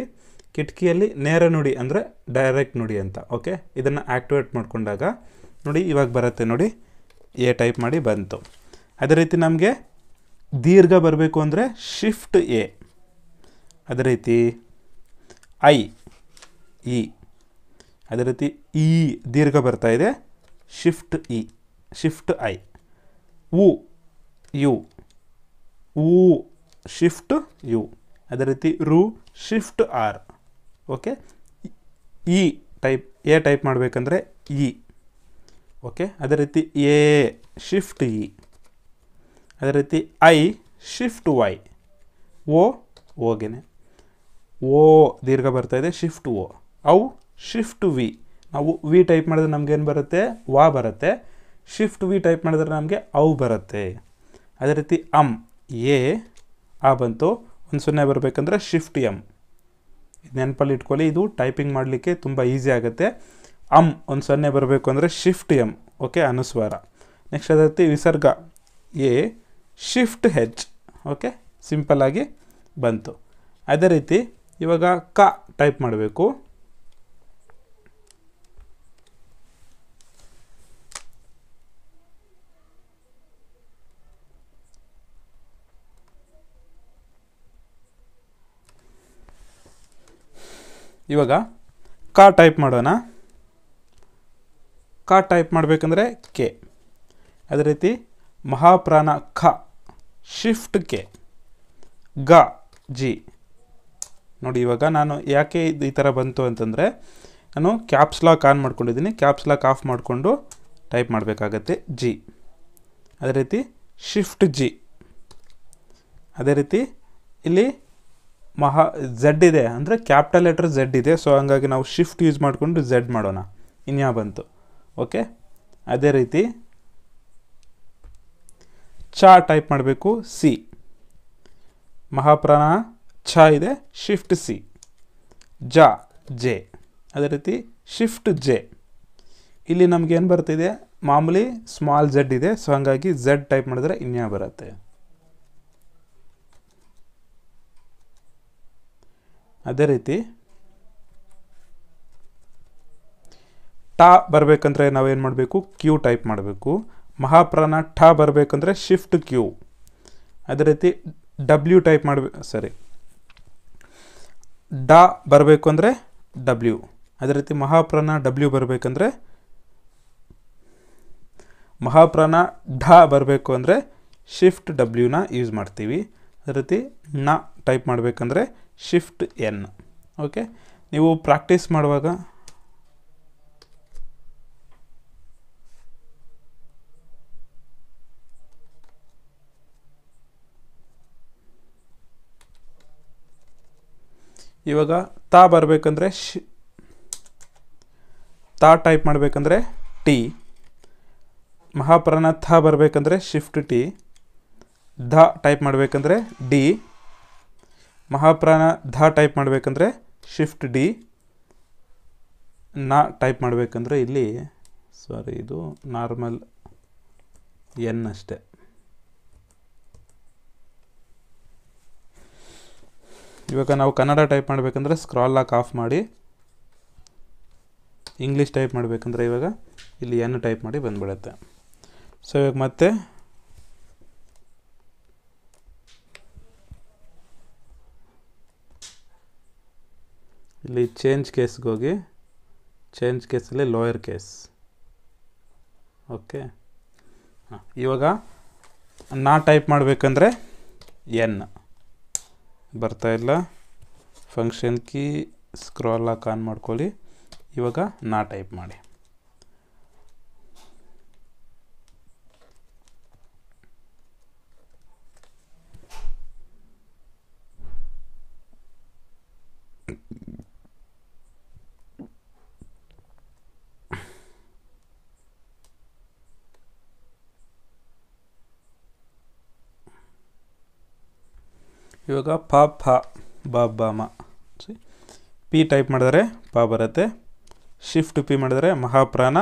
ಕಿಟಕಿಯಲ್ಲಿ ನೇರ ನುಡಿ ಅಂದರೆ ಡೈರೆಕ್ಟ್ ನುಡಿ ಅಂತ ಓಕೆ ಇದನ್ನು ಆ್ಯಕ್ಟಿವೇಟ್ ಮಾಡಿಕೊಂಡಾಗ ನೋಡಿ ಇವಾಗ ಬರುತ್ತೆ ನೋಡಿ ಎ ಟೈಪ್ ಮಾಡಿ ಬಂತು ಅದೇ ರೀತಿ ನಮಗೆ ದೀರ್ಘ ಬರಬೇಕು ಅಂದರೆ ಶಿಫ್ಟ್ ಎ ಅದೇ ರೀತಿ ಐ ಇ ಅದೇ ರೀತಿ ಇ ದೀರ್ಘ ಬರ್ತಾ ಇದೆ ಶಿಫ್ಟ್ ಇ ಶಿಫ್ಟ್ ಐ ಉ ಯು ಉ ಶಿಫ್ಟ್ ಯು ಅದೇ ರೀತಿ ರು shift R okay E type ಎ ಟೈಪ್ ಮಾಡಬೇಕಂದ್ರೆ ಇ ಓಕೆ ಅದೇ ರೀತಿ ಎ ಶಿಫ್ಟ್ ಇ ಅದೇ ರೀತಿ ಐ ಶಿಫ್ಟ್ ವೈ ಓ ಓಗೆನೆ ಓ ದೀರ್ಘ ಬರ್ತಾ ಇದೆ ಶಿಫ್ಟ್ ಓ ಅವು ಶಿಫ್ಟ್ ವಿ ನಾವು ವಿ ಟೈಪ್ ಮಾಡಿದ್ರೆ ನಮಗೇನು ಬರುತ್ತೆ ವಾ ಬರುತ್ತೆ ಶಿಫ್ಟ್ ವಿ ಟೈಪ್ ಮಾಡಿದ್ರೆ ನಮಗೆ ಅವು ಬರುತ್ತೆ ಅದೇ ರೀತಿ ಅಮ್ ಎ ಆ ಬಂತು ಒಂದು ಸೊನ್ನೆ ಬರಬೇಕಂದ್ರೆ ಶಿಫ್ಟ್ ಎಮ್ ನೆನಪಲ್ಲಿ ಇಟ್ಕೊಳ್ಳಿ ಇದು ಟೈಪಿಂಗ್ ಮಾಡಲಿಕ್ಕೆ ತುಂಬ ಈಸಿ ಆಗುತ್ತೆ ಅಮ್ ಒಂದು ಸೊನ್ನೆ ಬರಬೇಕು ಅಂದರೆ ಶಿಫ್ಟ್ ಎಮ್ ಓಕೆ ಅನುಸ್ವಾರ ನೆಕ್ಸ್ಟ್ ರೀತಿ ವಿಸರ್ಗ ಎ ಶಿಫ್ಟ್ ಹೆಚ್ ಓಕೆ ಸಿಂಪಲ್ಲಾಗಿ ಬಂತು ಅದೇ ರೀತಿ ಇವಾಗ ಕ ಟೈಪ್ ಮಾಡಬೇಕು ಇವಾಗ ಕ ಟೈಪ್ ಮಾಡೋಣ ಕ ಟೈಪ್ ಮಾಡಬೇಕಂದ್ರೆ ಕೆ ಅದೇ ರೀತಿ ಮಹಾಪ್ರಾಣ ಖ ಶಿಫ್ಟ್ ಕೆ ಗ ಜಿ ನೋಡಿ ಇವಾಗ ನಾನು ಯಾಕೆ ಈ ಥರ ಬಂತು ಅಂತಂದರೆ ನಾನು ಕ್ಯಾಪ್ಸ್ ಲಾಕ್ ಆನ್ ಮಾಡ್ಕೊಂಡಿದ್ದೀನಿ ಕ್ಯಾಪ್ಸ್ ಲಾಕ್ ಆಫ್ ಮಾಡಿಕೊಂಡು ಟೈಪ್ ಮಾಡಬೇಕಾಗತ್ತೆ ಜಿ ಅದೇ ರೀತಿ ಶಿಫ್ಟ್ ಜಿ ಅದೇ ರೀತಿ ಇಲ್ಲಿ ಮಹಾ ಝೆಡ್ ಇದೆ ಅಂದರೆ ಕ್ಯಾಪಿಟಲ್ ಲೆಟರ್ ಝೆಡ್ ಇದೆ ಸೊ ಹಂಗಾಗಿ ನಾವು ಶಿಫ್ಟ್ ಯೂಸ್ ಮಾಡಿಕೊಂಡು ಝೆಡ್ ಮಾಡೋಣ ಇನ್ಯಾ ಬಂತು ಓಕೆ ಅದೇ ರೀತಿ ಚ ಟೈಪ್ ಮಾಡಬೇಕು ಸಿ ಮಹಾಪ್ರಾಣ ಛ ಇದೆ ಶಿಫ್ಟ್ ಸಿ ಜ ಜೆ ಅದೇ ರೀತಿ ಶಿಫ್ಟ್ ಜೆ ಇಲ್ಲಿ ನಮಗೇನು ಬರ್ತಿದೆ ಮಾಮೂಲಿ ಸ್ಮಾಲ್ ಝಡ್ ಇದೆ ಸೊ ಹಾಗಾಗಿ ಝಡ್ ಟೈಪ್ ಮಾಡಿದ್ರೆ ಇನ್ಯಾ ಬರುತ್ತೆ ಅದೇ ರೀತಿ ಠ ಬರಬೇಕಂದ್ರೆ ನಾವೇನು ಮಾಡಬೇಕು ಕ್ಯೂ ಟೈಪ್ ಮಾಡಬೇಕು ಮಹಾಪ್ರಾಣ ಠ ಬರಬೇಕಂದ್ರೆ ಶಿಫ್ಟ್ ಕ್ಯೂ ಅದೇ ರೀತಿ ಡಬ್ಲ್ಯೂ ಟೈಪ್ ಮಾಡಬೇಕು ಸರಿ ಡ ಬರಬೇಕು ಅಂದರೆ ಡಬ್ಲ್ಯೂ ಅದೇ ರೀತಿ ಮಹಾಪ್ರಾಣ ಡಬ್ಲ್ಯೂ ಬರಬೇಕಂದ್ರೆ ಮಹಾಪ್ರಾಣ ಢ ಬರಬೇಕು ಅಂದರೆ ಶಿಫ್ಟ್ ಡಬ್ಲ್ಯೂನ ಯೂಸ್ ಮಾಡ್ತೀವಿ ಅದೇ ರೀತಿ ನ ಟೈಪ್ ಮಾಡಬೇಕಂದ್ರೆ ಶಿಫ್ಟ್ ಎನ್ ಓಕೆ ನೀವು ಪ್ರಾಕ್ಟೀಸ್ ಮಾಡುವಾಗ ಇವಾಗ ತಾ ಬರಬೇಕಂದ್ರೆ ಶಿ ತಾ ಟೈಪ್ ಮಾಡಬೇಕಂದ್ರೆ ಟಿ ಮಹಾಪ್ರಾಣ ಥ ಬರಬೇಕಂದ್ರೆ ಶಿಫ್ಟ್ ಟಿ ಧ ಟೈಪ್ ಮಾಡಬೇಕಂದ್ರೆ ಡಿ ಮಹಾಪ್ರಾಣ ಧ ಟೈಪ್ ಮಾಡಬೇಕಂದ್ರೆ ಶಿಫ್ಟ್ ಡಿ ನ ಟೈಪ್ ಮಾಡಬೇಕಂದ್ರೆ ಇಲ್ಲಿ ಸಾರಿ ಇದು ನಾರ್ಮಲ್ ಎನ್ ಅಷ್ಟೇ ಇವಾಗ ನಾವು ಕನ್ನಡ ಟೈಪ್ ಮಾಡಬೇಕಂದ್ರೆ ಸ್ಕ್ರಾಲ್ ಲಾಕ್ ಆಫ್ ಮಾಡಿ ಇಂಗ್ಲೀಷ್ ಟೈಪ್ ಮಾಡಬೇಕಂದ್ರೆ ಇವಾಗ ಇಲ್ಲಿ ಎನ್ ಟೈಪ್ ಮಾಡಿ ಬಂದ್ಬಿಡುತ್ತೆ ಸೊ ಇವಾಗ ಮತ್ತೆ ಇಲ್ಲಿ ಚೇಂಜ್ ಕೇಸ್ಗೆ ಹೋಗಿ ಚೇಂಜ್ ಕೇಸಲ್ಲಿ ಲೋಯರ್ ಕೇಸ್ ಓಕೆ ಹಾಂ ಇವಾಗ ನಾ ಟೈಪ್ ಮಾಡಬೇಕಂದ್ರೆ ಎನ್ ಬರ್ತಾ ಇಲ್ಲ ಫಂಕ್ಷನ್ ಕೀ ಹಾಕಿ ಆನ್ ಮಾಡ್ಕೊಳ್ಳಿ ಇವಾಗ ನಾ ಟೈಪ್ ಮಾಡಿ ಇವಾಗ ಪ ಫ ಬ ಬ ಮ ಸಿ ಪಿ ಟೈಪ್ ಮಾಡಿದರೆ ಪ ಬರುತ್ತೆ ಶಿಫ್ಟ್ ಪಿ ಮಾಡಿದರೆ ಮಹಾಪ್ರಾಣ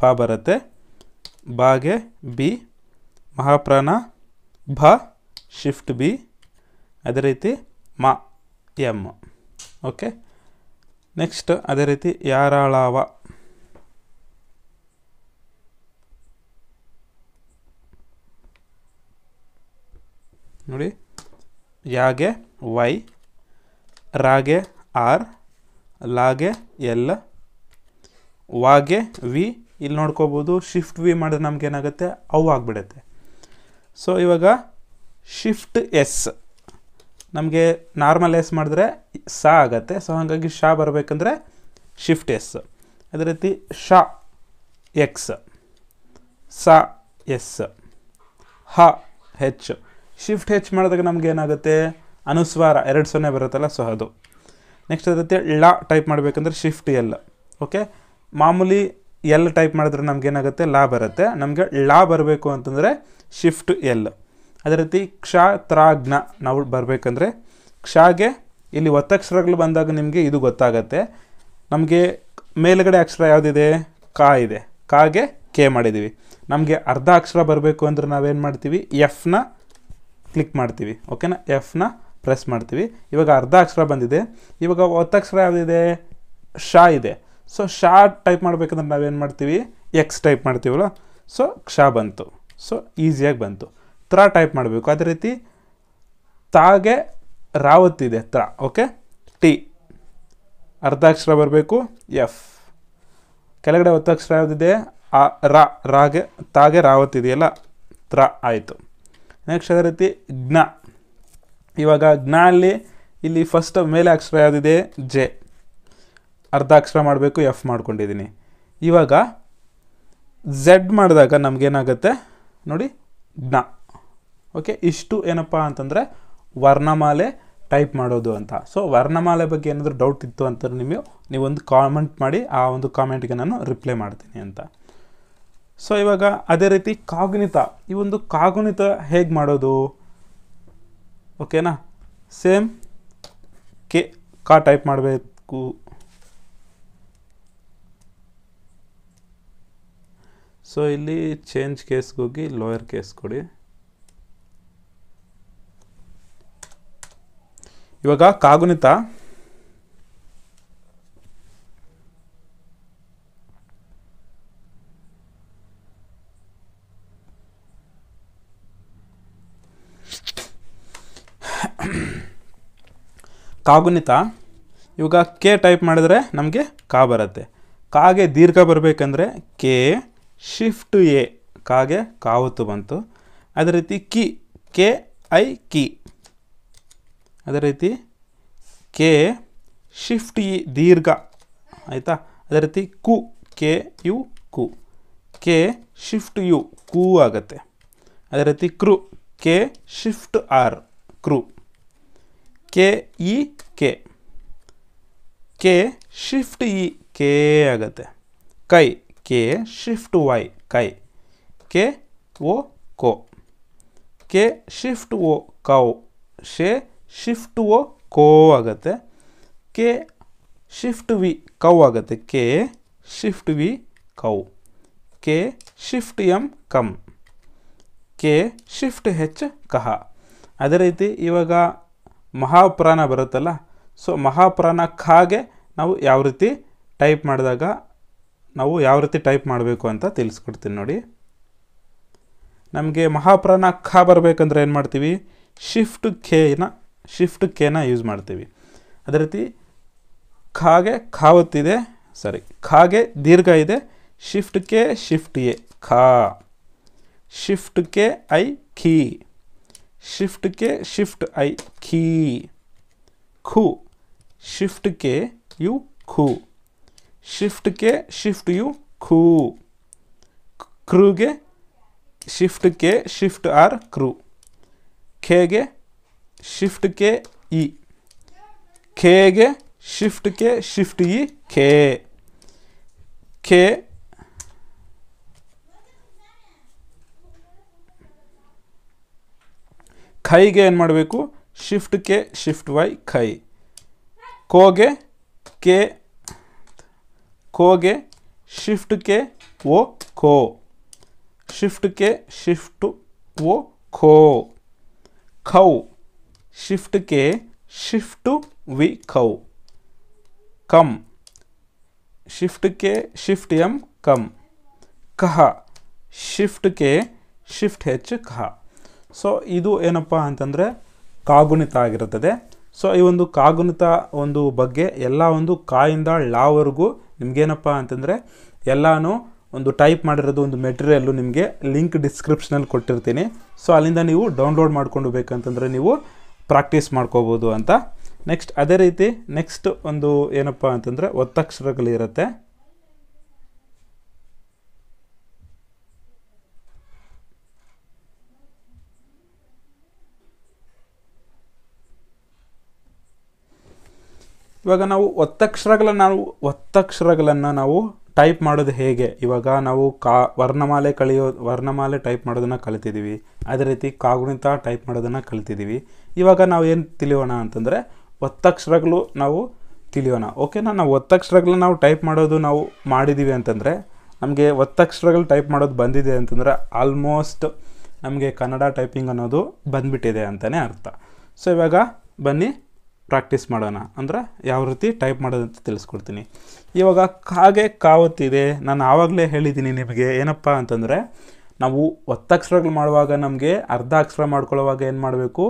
ಪ ಬರುತ್ತೆ ಬಾಗೆ ಬಿ ಮಹಾಪ್ರಾಣ ಭ ಶಿಫ್ಟ್ ಬಿ ಅದೇ ರೀತಿ ಮ ಎಮ್ ಓಕೆ ನೆಕ್ಸ್ಟ್ ಅದೇ ರೀತಿ ಯಾರಾಳಾವ ನೋಡಿ ಯಾಗೆ ವೈ ರಾಗೆ ಆರ್ ಲಾಗೆ ಎಲ್ ವಾಗೆ ವಿ ಇಲ್ಲಿ ನೋಡ್ಕೋಬೋದು ಶಿಫ್ಟ್ ವಿ ಮಾಡಿದ್ರೆ ನಮ್ಗೆ ಅವು ಆಗಿಬಿಡುತ್ತೆ ಸೊ ಇವಾಗ ಶಿಫ್ಟ್ ಎಸ್ ನಮಗೆ ನಾರ್ಮಲ್ ಎಸ್ ಮಾಡಿದ್ರೆ ಸಾ ಆಗತ್ತೆ ಸೊ ಹಾಗಾಗಿ ಶಾ ಬರಬೇಕಂದ್ರೆ ಶಿಫ್ಟ್ ಎಸ್ ಅದೇ ರೀತಿ ಶ ಎಕ್ಸ್ ಸಾ ಎಸ್ ಹ ಹೆಚ್ ಶಿಫ್ಟ್ ಹೆಚ್ ಮಾಡಿದಾಗ ನಮ್ಗೆ ಏನಾಗುತ್ತೆ ಅನುಸ್ವಾರ ಎರಡು ಸೊನ್ನೆ ಬರುತ್ತಲ್ಲ ಸೊ ಅದು ನೆಕ್ಸ್ಟ್ ಅದರತ್ತೆ ಳ ಟೈಪ್ ಮಾಡಬೇಕಂದ್ರೆ ಶಿಫ್ಟ್ ಎಲ್ ಓಕೆ ಮಾಮೂಲಿ ಎಲ್ ಟೈಪ್ ಮಾಡಿದ್ರೆ ನಮ್ಗೆ ಏನಾಗುತ್ತೆ ಲಾ ಬರುತ್ತೆ ನಮಗೆ ಳಾ ಬರಬೇಕು ಅಂತಂದರೆ ಶಿಫ್ಟ್ ಎಲ್ ಅದೇ ರೀತಿ ಕ್ಷ ತ್ರಾಜ್ಞ ನಾವು ಬರಬೇಕಂದ್ರೆ ಕ್ಷಾಗೆ ಇಲ್ಲಿ ಒತ್ತಕ್ಷರಗಳು ಬಂದಾಗ ನಿಮಗೆ ಇದು ಗೊತ್ತಾಗತ್ತೆ ನಮಗೆ ಮೇಲುಗಡೆ ಅಕ್ಷರ ಯಾವುದಿದೆ ಕಾ ಇದೆ ಕಾಗೆ ಕೆ ಮಾಡಿದ್ದೀವಿ ನಮಗೆ ಅರ್ಧ ಅಕ್ಷರ ಬರಬೇಕು ಅಂದರೆ ನಾವೇನು ಮಾಡ್ತೀವಿ ಎಫ್ನ ಕ್ಲಿಕ್ ಮಾಡ್ತೀವಿ ಓಕೆನಾ ಎಫ್ನ ಪ್ರೆಸ್ ಮಾಡ್ತೀವಿ ಇವಾಗ ಅರ್ಧ ಅಕ್ಷರ ಬಂದಿದೆ ಇವಾಗ ಒತ್ತಕ್ಷರ ಯಾವುದಿದೆ ಶಾ ಇದೆ ಸೊ ಶಾ ಟೈಪ್ ಮಾಡಬೇಕಂದ್ರೆ ನಾವೇನು ಮಾಡ್ತೀವಿ ಎಕ್ಸ್ ಟೈಪ್ ಮಾಡ್ತೀವಲ್ಲ ಸೊ ಕ್ಷಾ ಬಂತು ಸೊ ಈಸಿಯಾಗಿ ಬಂತು ತ್ರ ಟೈಪ್ ಮಾಡಬೇಕು ಅದೇ ರೀತಿ ತಾಗೆ ಇದೆ ತ್ರ ಓಕೆ ಟಿ ಅರ್ಧಾಕ್ಷರ ಬರಬೇಕು ಎಫ್ ಕೆಳಗಡೆ ಒತ್ತಕ್ಷರ ಯಾವುದಿದೆ ಆ ರಾಗೆ ತಾಗೆ ಇದೆಯಲ್ಲ ತ್ರ ಆಯಿತು ನೆಕ್ಸ್ಟ್ ಅದೇ ರೀತಿ ಜ್ಞ ಇವಾಗ ಜ್ಞ ಅಲ್ಲಿ ಇಲ್ಲಿ ಫಸ್ಟ್ ಮೇಲೆ ಅಕ್ಷರ ಯಾವುದಿದೆ ಜೆ ಅರ್ಧ ಅಕ್ಷರ ಮಾಡಬೇಕು ಎಫ್ ಮಾಡ್ಕೊಂಡಿದ್ದೀನಿ ಇವಾಗ ಝೆಡ್ ಮಾಡಿದಾಗ ನಮಗೇನಾಗುತ್ತೆ ನೋಡಿ ಜ್ಞ ಓಕೆ ಇಷ್ಟು ಏನಪ್ಪ ಅಂತಂದರೆ ವರ್ಣಮಾಲೆ ಟೈಪ್ ಮಾಡೋದು ಅಂತ ಸೊ ವರ್ಣಮಾಲೆ ಬಗ್ಗೆ ಏನಾದರೂ ಡೌಟ್ ಇತ್ತು ಅಂತ ನಿಮಗೆ ನೀವೊಂದು ಕಾಮೆಂಟ್ ಮಾಡಿ ಆ ಒಂದು ಕಾಮೆಂಟ್ಗೆ ನಾನು ರಿಪ್ಲೈ ಮಾಡ್ತೀನಿ ಅಂತ ಸೊ ಇವಾಗ ಅದೇ ರೀತಿ ಕಾಗುಣಿತ ಈ ಒಂದು ಕಾಗುಣಿತ ಹೇಗೆ ಮಾಡೋದು ಓಕೆನಾ ಸೇಮ್ ಕೆ ಕಾ ಟೈಪ್ ಮಾಡಬೇಕು ಸೊ ಇಲ್ಲಿ ಚೇಂಜ್ ಕೇಸ್ಗೆ ಹೋಗಿ ಲೋಯರ್ ಕೇಸ್ ಕೊಡಿ ಇವಾಗ ಕಾಗುಣಿತ ಕಾಗುಣಿತ ಇವಾಗ ಕೆ ಟೈಪ್ ಮಾಡಿದ್ರೆ ನಮಗೆ ಕಾ ಬರುತ್ತೆ ಕಾಗೆ ದೀರ್ಘ ಬರಬೇಕಂದ್ರೆ ಕೆ ಶಿಫ್ಟ್ ಎ ಕಾಗೆ ಕಾವತ್ತು ಬಂತು ಅದೇ ರೀತಿ ಕಿ ಕೆ ಐ ಕಿ ಅದೇ ರೀತಿ ಕೆ ಶಿಫ್ಟ್ ಇ ದೀರ್ಘ ಆಯಿತಾ ಅದೇ ರೀತಿ ಕು ಕೆ ಯು ಕು ಕೆ ಶಿಫ್ಟ್ ಯು ಕು ಆಗುತ್ತೆ ಅದೇ ರೀತಿ ಕ್ರು ಕೆ ಶಿಫ್ಟ್ ಆರ್ ಕ್ರು ಕೆ ಇ ಕೆ ಕೆ ಶಿಫ್ಟ್ ಇ ಕೆ ಆಗುತ್ತೆ ಕೈ ಕೆ ಶಿಫ್ಟ್ ವೈ ಕೈ ಕೆ ಓ ಕೋ ಕೆ ಶಿಫ್ಟ್ ಓ ಕೌ ಶೆ ಶಿಫ್ಟ್ ಓ ಕೋ ಆಗುತ್ತೆ ಕೆ ಶಿಫ್ಟ್ ವಿ ಕೌ ಆಗುತ್ತೆ ಕೆ ಶಿಫ್ಟ್ ವಿ ಕೌ ಕೆ ಶಿಫ್ಟ್ ಎಂ ಕಮ್ ಕೆ ಶಿಫ್ಟ್ ಹೆಚ್ ಕಹ ಅದೇ ರೀತಿ ಇವಾಗ ಮಹಾಪ್ರಾಣ ಬರುತ್ತಲ್ಲ ಸೊ ಮಹಾಪ್ರಾಣ ಖಾಗೆ ನಾವು ಯಾವ ರೀತಿ ಟೈಪ್ ಮಾಡಿದಾಗ ನಾವು ಯಾವ ರೀತಿ ಟೈಪ್ ಮಾಡಬೇಕು ಅಂತ ತಿಳಿಸ್ಕೊಡ್ತೀನಿ ನೋಡಿ ನಮಗೆ ಮಹಾಪ್ರಾಣ ಖಾ ಬರಬೇಕಂದ್ರೆ ಏನು ಮಾಡ್ತೀವಿ ಶಿಫ್ಟ್ ಕೆನ ಶಿಫ್ಟ್ ಕೆನ ಯೂಸ್ ಮಾಡ್ತೀವಿ ಅದೇ ರೀತಿ ಖಾಗೆ ಖಾವತ್ತಿದೆ ಸಾರಿ ಖಾಗೆ ದೀರ್ಘ ಇದೆ ಶಿಫ್ಟ್ ಕೆ ಶಿಫ್ಟ್ ಎ ಖಾ ಶಿಫ್ಟ್ ಕೆ ಐ ಖೀ शिफ्ट के शिफ्ट आई खी खू शिफ्ट के यू खू शिफ्ट के शिफ्ट यू खू गे शिफ्ट के शिफ्ट आर क्रू खे गे शिफ्ट के ई गे shift K shift e. E e, खे खे कई ऐनमु शिफ्ट के शिफ्ट वै खई कोगे के कोगे शिफ्ट के ओ को शिफ्ट के शिफ्ट ओ खो खौ शिफ्ट के शिफ्ट वि खौ कम शिफ्ट के शिफ्ट एम कम कह शिफ्ट के शिफ्ट हेच कहा ಸೊ ಇದು ಏನಪ್ಪ ಅಂತಂದರೆ ಕಾಗುಣಿತ ಆಗಿರುತ್ತದೆ ಸೊ ಈ ಒಂದು ಕಾಗುಣಿತ ಒಂದು ಬಗ್ಗೆ ಎಲ್ಲ ಒಂದು ಕಾಯಿಂದ ಲಾವರೆಗೂ ನಿಮಗೇನಪ್ಪ ಅಂತಂದರೆ ಎಲ್ಲನೂ ಒಂದು ಟೈಪ್ ಮಾಡಿರೋದು ಒಂದು ಮೆಟೀರಿಯಲ್ಲು ನಿಮಗೆ ಲಿಂಕ್ ಡಿಸ್ಕ್ರಿಪ್ಷನಲ್ಲಿ ಕೊಟ್ಟಿರ್ತೀನಿ ಸೊ ಅಲ್ಲಿಂದ ನೀವು ಡೌನ್ಲೋಡ್ ಮಾಡ್ಕೊಂಡು ಬೇಕಂತಂದರೆ ನೀವು ಪ್ರಾಕ್ಟೀಸ್ ಮಾಡ್ಕೋಬೋದು ಅಂತ ನೆಕ್ಸ್ಟ್ ಅದೇ ರೀತಿ ನೆಕ್ಸ್ಟ್ ಒಂದು ಏನಪ್ಪ ಅಂತಂದರೆ ಒತ್ತಕ್ಷರಗಳಿರುತ್ತೆ ಇವಾಗ ನಾವು ಒತ್ತಕ್ಷರಗಳನ್ನ ನಾವು ಒತ್ತಕ್ಷರಗಳನ್ನು ನಾವು ಟೈಪ್ ಮಾಡೋದು ಹೇಗೆ ಇವಾಗ ನಾವು ಕಾ ವರ್ಣಮಾಲೆ ಕಲಿಯೋ ವರ್ಣಮಾಲೆ ಟೈಪ್ ಮಾಡೋದನ್ನು ಕಲಿತಿದ್ದೀವಿ ಅದೇ ರೀತಿ ಕಾಗುಣಿತ ಟೈಪ್ ಮಾಡೋದನ್ನು ಕಲಿತಿದ್ದೀವಿ ಇವಾಗ ನಾವು ಏನು ತಿಳಿಯೋಣ ಅಂತಂದರೆ ಒತ್ತಕ್ಷರಗಳು ನಾವು ತಿಳಿಯೋಣ ಓಕೆನಾ ನಾವು ಒತ್ತಕ್ಷರಗಳನ್ನ ನಾವು ಟೈಪ್ ಮಾಡೋದು ನಾವು ಮಾಡಿದ್ದೀವಿ ಅಂತಂದರೆ ನಮಗೆ ಒತ್ತಕ್ಷರಗಳು ಟೈಪ್ ಮಾಡೋದು ಬಂದಿದೆ ಅಂತಂದರೆ ಆಲ್ಮೋಸ್ಟ್ ನಮಗೆ ಕನ್ನಡ ಟೈಪಿಂಗ್ ಅನ್ನೋದು ಬಂದ್ಬಿಟ್ಟಿದೆ ಅಂತಲೇ ಅರ್ಥ ಸೊ ಇವಾಗ ಬನ್ನಿ ಪ್ರಾಕ್ಟೀಸ್ ಮಾಡೋಣ ಅಂದರೆ ಯಾವ ರೀತಿ ಟೈಪ್ ಮಾಡೋದಂತ ತಿಳಿಸ್ಕೊಡ್ತೀನಿ ಇವಾಗ ಕಾಗೆ ಕಾವತ್ತಿದೆ ನಾನು ಆವಾಗಲೇ ಹೇಳಿದ್ದೀನಿ ನಿಮಗೆ ಏನಪ್ಪ ಅಂತಂದರೆ ನಾವು ಒತ್ತಕ್ಷರಗಳು ಮಾಡುವಾಗ ನಮಗೆ ಅರ್ಧ ಅಕ್ಷರ ಮಾಡ್ಕೊಳ್ಳೋವಾಗ ಏನು ಮಾಡಬೇಕು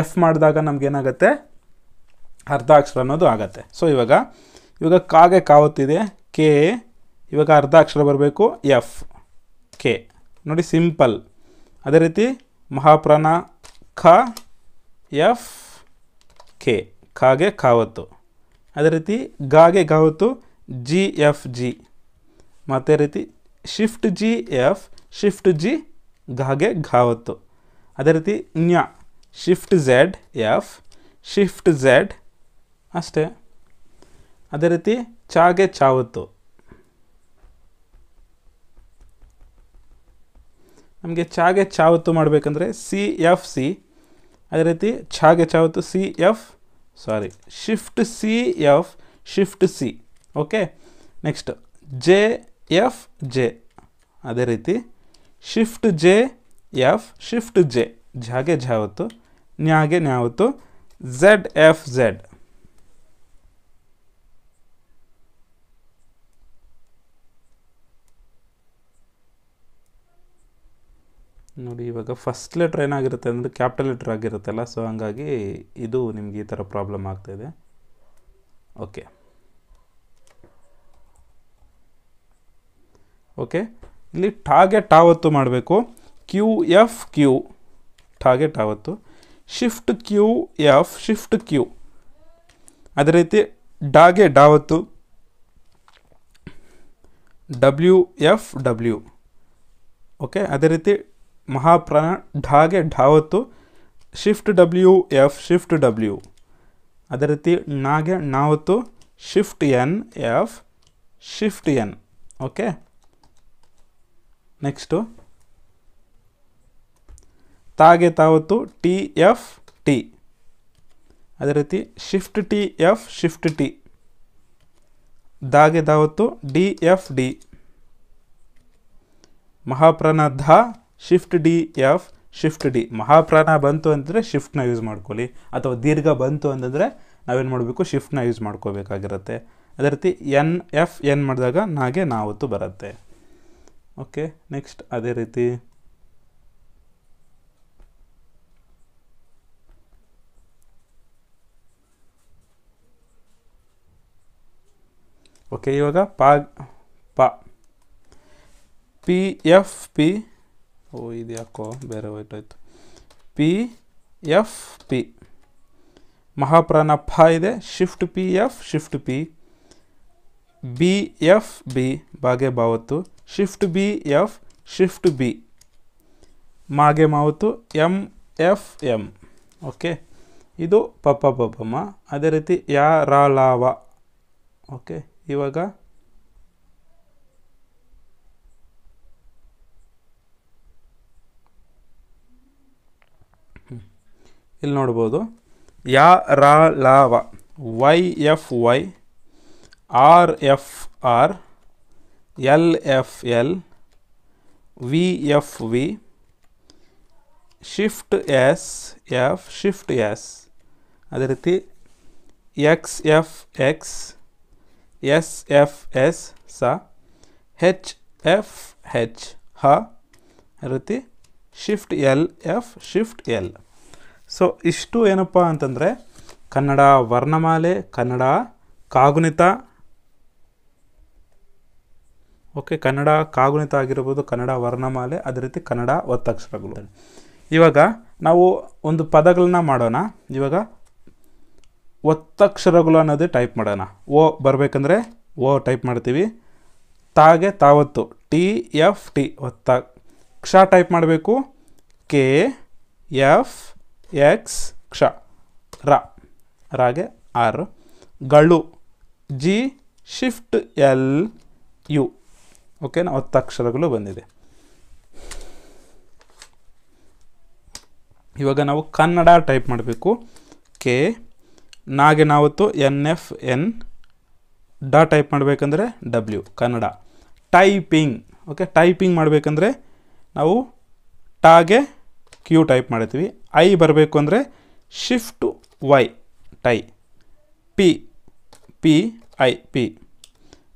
ಎಫ್ ಮಾಡಿದಾಗ ನಮಗೇನಾಗತ್ತೆ ಅರ್ಧ ಅಕ್ಷರ ಅನ್ನೋದು ಆಗತ್ತೆ ಸೊ ಇವಾಗ ಇವಾಗ ಕಾಗೆ ಕಾವತ್ತಿದೆ ಕೆ ಇವಾಗ ಅರ್ಧ ಅಕ್ಷರ ಬರಬೇಕು ಎಫ್ ಕೆ ನೋಡಿ ಸಿಂಪಲ್ ಅದೇ ರೀತಿ ಮಹಾಪ್ರಾಣ ಖ ಎಫ್ ಕೆ ಖಾಗೆ ಖಾವತ್ತು ಅದೇ ರೀತಿ ಗಾಗೆ ಗಾವತ್ತು ಜಿ ಎಫ್ ಜಿ ಮತ್ತು ರೀತಿ shift G F shift G ಗಾಗೆ ಘಾವತ್ತು ಅದೇ ರೀತಿ ನ್ಯಾ shift Z F shift Z ಅಷ್ಟೇ ಅದೇ ರೀತಿ ಚಾಗೆ ಚಾವತ್ತು ನಮಗೆ ಚಾಗೆ ಚಾವತ್ತು ಮಾಡಬೇಕಂದ್ರೆ ಸಿ ಎಫ್ ಸಿ ಅದೇ ರೀತಿ ಚಾಗೆ ಚಾವತ್ತು C F sorry shift cf shift c okay next J F J ಅದೇ ರೀತಿ shift J F shift J ಝಾಗೆ ಝಾವತ್ತು ನ್ಯಾಗೆ ನ್ಯಾವತ್ತು ಝೆಡ್ ಎಫ್ ಝೆಡ್ ನೋಡಿ ಇವಾಗ ಫಸ್ಟ್ ಲೆಟ್ರ್ ಏನಾಗಿರುತ್ತೆ ಅಂದರೆ ಕ್ಯಾಪಿಟಲ್ ಲೆಟ್ರ್ ಆಗಿರುತ್ತಲ್ಲ ಸೊ ಹಂಗಾಗಿ ಇದು ನಿಮ್ಗೆ ಈ ಥರ ಪ್ರಾಬ್ಲಮ್ ಆಗ್ತಾಯಿದೆ ಓಕೆ ಓಕೆ ಇಲ್ಲಿ ಟಾರ್ಗೆಟ್ ಟಾವತ್ತು ಮಾಡಬೇಕು ಕ್ಯೂ ಎಫ್ ಕ್ಯೂ ಟಾರ್ಗೆಟ್ ಟಾವತ್ತು shift Q F shift Q ಅದೇ ರೀತಿ ಡಾಗೆ ಡಾವತ್ತು ಡಬ್ಲ್ಯೂ ಎಫ್ ಡಬ್ಲ್ಯೂ ಓಕೆ ಅದೇ ರೀತಿ ಮಹಾಪ್ರಾಣ ಢಾಗೆ ಢಾವತ್ತು shift W F shift W ಅದೇ ರೀತಿ ನಾಗೆ ನಾವತ್ತು shift N F shift N okay next ತಾಗೆ ತಾವತ್ತು ಟಿ ಎಫ್ ಟಿ ಅದೇ ರೀತಿ shift T F shift T ದಾಗೆ ದಾವತ್ತು ಡಿ ಎಫ್ ಡಿ ಮಹಾಪ್ರಣ ಧ shift D F shift D ಮಹಾಪ್ರಾಣ ಬಂತು ಅಂತಂದರೆ ಶಿಫ್ಟ್ನ ಯೂಸ್ ಮಾಡ್ಕೊಳ್ಳಿ ಅಥವಾ ದೀರ್ಘ ಬಂತು ಅಂತಂದರೆ ನಾವೇನು ಮಾಡಬೇಕು ಶಿಫ್ಟ್ನ ಯೂಸ್ ಮಾಡ್ಕೋಬೇಕಾಗಿರುತ್ತೆ ಅದೇ ರೀತಿ ಎನ್ ಎಫ್ ಎನ್ ಮಾಡಿದಾಗ ನಾಗೆ ನಾವತ್ತು ಬರುತ್ತೆ ಓಕೆ ನೆಕ್ಸ್ಟ್ ಅದೇ ರೀತಿ ಓಕೆ ಇವಾಗ ಪಾ ಪಿ ಎಫ್ ಪಿ ಓ ಇದು ಯಾಕೋ ಬೇರೆ ಆಯಿತು ಪಿ ಎಫ್ ಪಿ ಮಹಾಪ್ರಾಣ ಫ ಇದೆ shift P F shift P B F B ಬಾಗೆ ಬಾವತ್ತು shift B F shift B ಮಾಗೆ ಮಾವತ್ತು ಎಮ್ ಎಫ್ ಎಮ್ ಓಕೆ ಇದು ಪಪ್ಪ ಪಪ್ಪಮ್ಮ ಅದೇ ರೀತಿ ಯಾ ರಾ ಲಾವ ಓಕೆ ಇವಾಗ ಇಲ್ಲಿ ನೋಡ್ಬೋದು ಯಾ ರಾ ಲಾವ Y F Y R F R L F L V F V shift S F shift S ಅದೇ ರೀತಿ X F X S F S ಸ ಹೆಚ್ ಎಫ್ ಹೆಚ್ ಹ ರೀತಿ shift L F shift L so ಇಷ್ಟು ಏನಪ್ಪ ಅಂತಂದರೆ ಕನ್ನಡ ವರ್ಣಮಾಲೆ ಕನ್ನಡ ಕಾಗುಣಿತ okay Kannada ಕಾಗುಣಿತ ಆಗಿರ್ಬೋದು ಕನ್ನಡ ವರ್ಣಮಾಲೆ ಅದೇ ರೀತಿ ಕನ್ನಡ ಒತ್ತಕ್ಷರಗಳು ಇವಾಗ ನಾವು ಒಂದು ಪದಗಳನ್ನ ಮಾಡೋಣ ಇವಾಗ ಒತ್ತಕ್ಷರಗಳು ಅನ್ನೋದೇ ಟೈಪ್ ಮಾಡೋಣ ಓ ಬರಬೇಕಂದ್ರೆ ಓ ಟೈಪ್ ಮಾಡ್ತೀವಿ ತಾಗೆ ತಾವತ್ತು ಟಿ ಎಫ್ ಟಿ ಒತ್ತ ಕ್ಷ ಟೈಪ್ ಮಾಡಬೇಕು ಕೆ ಎಫ್ ಎಕ್ಸ್ ಕ್ಷ ರ ರಾಗೆ ಆರ್ ಗಳು G shift L U okay ಓಕೆನಾ ಅಕ್ಷರಗಳು ಬಂದಿದೆ ಇವಾಗ ನಾವು ಕನ್ನಡ ಟೈಪ್ ಮಾಡಬೇಕು ಕೆ ನಾಗೆ ನಾವತ್ತು ಎನ್ ಎಫ್ ಎನ್ ಡ ಟೈಪ್ ಮಾಡಬೇಕಂದ್ರೆ W Kannada typing okay typing ಮಾಡಬೇಕಂದ್ರೆ ನಾವು ಟಾಗೆ ಕ್ಯೂ ಟೈಪ್ ಮಾಡ್ತೀವಿ ಐ ಬರಬೇಕು ಅಂದರೆ ಶಿಫ್ಟ್ ವೈ ಟೈ ಪಿ ಪಿ ಐ ಪಿ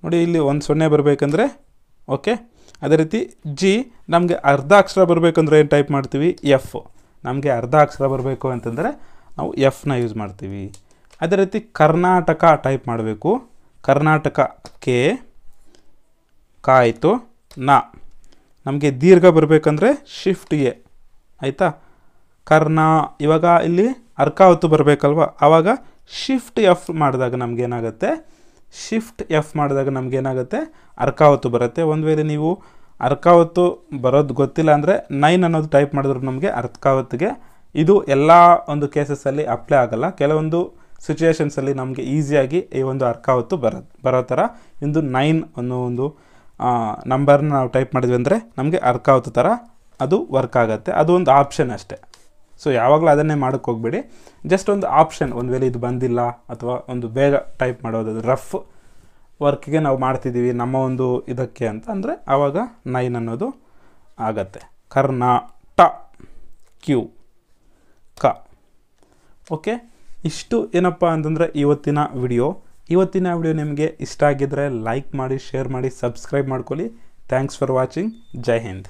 ನೋಡಿ ಇಲ್ಲಿ ಒಂದು ಸೊನ್ನೆ ಬರಬೇಕಂದ್ರೆ ಓಕೆ ಅದೇ ರೀತಿ ಜಿ ನಮಗೆ ಅರ್ಧ ಅಕ್ಷರ ಬರಬೇಕಂದ್ರೆ ಏನು ಟೈಪ್ ಮಾಡ್ತೀವಿ ಎಫ್ ನಮಗೆ ಅರ್ಧ ಅಕ್ಷರ ಬರಬೇಕು ಅಂತಂದರೆ ನಾವು ಎಫ್ನ ಯೂಸ್ ಮಾಡ್ತೀವಿ ಅದೇ ರೀತಿ ಕರ್ನಾಟಕ ಟೈಪ್ ಮಾಡಬೇಕು ಕರ್ನಾಟಕ ಕೆ ಕಾಯಿತು ನ ನಮಗೆ ದೀರ್ಘ ಬರಬೇಕಂದ್ರೆ ಶಿಫ್ಟ್ ಎ ಆಯಿತಾ ಕರ್ಣ ಇವಾಗ ಇಲ್ಲಿ ಅರ್ಕ ಬರಬೇಕಲ್ವ ಆವಾಗ ಶಿಫ್ಟ್ ಎಫ್ ಮಾಡಿದಾಗ ನಮಗೇನಾಗುತ್ತೆ ಶಿಫ್ಟ್ ಎಫ್ ಮಾಡಿದಾಗ ನಮಗೇನಾಗುತ್ತೆ ಅರ್ಕ ಬರುತ್ತೆ ಒಂದು ವೇಳೆ ನೀವು ಅರ್ಕ ಬರೋದು ಗೊತ್ತಿಲ್ಲ ಅಂದರೆ ನೈನ್ ಅನ್ನೋದು ಟೈಪ್ ಮಾಡಿದ್ರು ನಮಗೆ ಅರ್ಕ ಇದು ಎಲ್ಲ ಒಂದು ಕೇಸಸ್ಸಲ್ಲಿ ಅಪ್ಲೈ ಆಗಲ್ಲ ಕೆಲವೊಂದು ಸಿಚುಯೇಷನ್ಸಲ್ಲಿ ನಮಗೆ ಈಸಿಯಾಗಿ ಈ ಒಂದು ಅರ್ಕ ಹೊತ್ತು ಬರೋ ಬರೋ ಥರ ಇಂದು ನೈನ್ ಅನ್ನೋ ಒಂದು ನಂಬರ್ನ ನಾವು ಟೈಪ್ ಮಾಡಿದ್ವಿ ಅಂದರೆ ನಮಗೆ ಅರ್ಕ ಥರ ಅದು ವರ್ಕ್ ಆಗುತ್ತೆ ಅದು ಒಂದು ಆಪ್ಷನ್ ಅಷ್ಟೇ ಸೊ ಯಾವಾಗಲೂ ಅದನ್ನೇ ಮಾಡೋಕ್ಕೆ ಹೋಗಬೇಡಿ ಜಸ್ಟ್ ಒಂದು ಆಪ್ಷನ್ ಒಂದು ವೇಳೆ ಇದು ಬಂದಿಲ್ಲ ಅಥವಾ ಒಂದು ಬೇಗ ಟೈಪ್ ಮಾಡೋದು ರಫ್ ವರ್ಕ್ಗೆ ನಾವು ಮಾಡ್ತಿದ್ದೀವಿ ನಮ್ಮ ಒಂದು ಇದಕ್ಕೆ ಅಂತ ಅಂದರೆ ಆವಾಗ ನೈನ್ ಅನ್ನೋದು ಆಗತ್ತೆ ಕರ್ನಾಟ ಟ ಕ್ಯೂ ಕ ಓಕೆ ಇಷ್ಟು ಏನಪ್ಪ ಅಂತಂದರೆ ಇವತ್ತಿನ ವಿಡಿಯೋ ಇವತ್ತಿನ ವಿಡಿಯೋ ನಿಮಗೆ ಇಷ್ಟ ಆಗಿದ್ದರೆ ಲೈಕ್ ಮಾಡಿ ಶೇರ್ ಮಾಡಿ ಸಬ್ಸ್ಕ್ರೈಬ್ ಮಾಡ್ಕೊಳ್ಳಿ ಥ್ಯಾಂಕ್ಸ್ ಫಾರ್ ವಾಚಿಂಗ್ ಜೈ ಹಿಂದ್